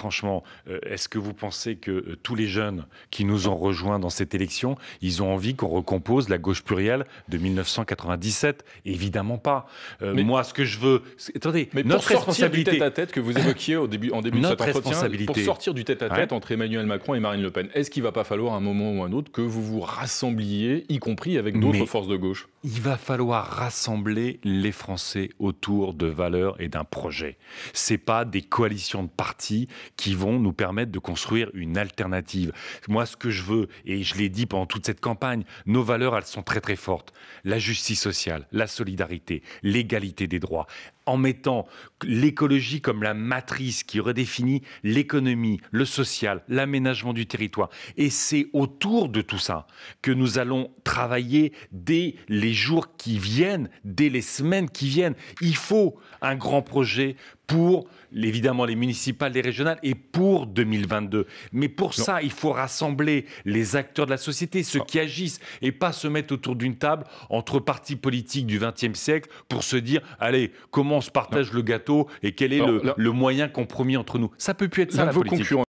franchement, euh, est-ce que vous pensez que euh, tous les jeunes qui nous ont rejoints dans cette élection, ils ont envie qu'on recompose la gauche plurielle de 1997 Évidemment pas. Euh, moi, ce que je veux, attendez, mais notre responsabilité du tête à tête que vous évoquiez au début, en début de cet entretien, pour sortir du tête à tête entre Emmanuel Macron et Marine Le Pen, est-ce qu'il va pas falloir un moment ou un autre que vous vous rassembliez, y compris avec d'autres forces de gauche Il va falloir rassembler les Français autour de valeurs et d'un projet. C'est pas des coalitions de partis qui vont nous permettre de construire une alternative. Moi, ce que je veux, et je l'ai dit pendant toute cette campagne, nos valeurs, elles sont très très fortes. La justice sociale, la solidarité, l'égalité des droits, en mettant l'écologie comme la matrice qui redéfinit l'économie, le social, l'aménagement du territoire. Et c'est autour de tout ça que nous allons travailler dès les jours qui viennent, dès les semaines qui viennent. Il faut un grand projet pour évidemment les municipales, les régionales et pour 2022. Mais pour ça, il faut rassembler les acteurs de la société, ceux ah. qui agissent, et pas se mettre autour d'une table entre partis politiques du XXe siècle pour se dire allez, comment on se partage le gâteau et quel est le, le, moyen compromis entre nous. Ça peut plus être ça la politique.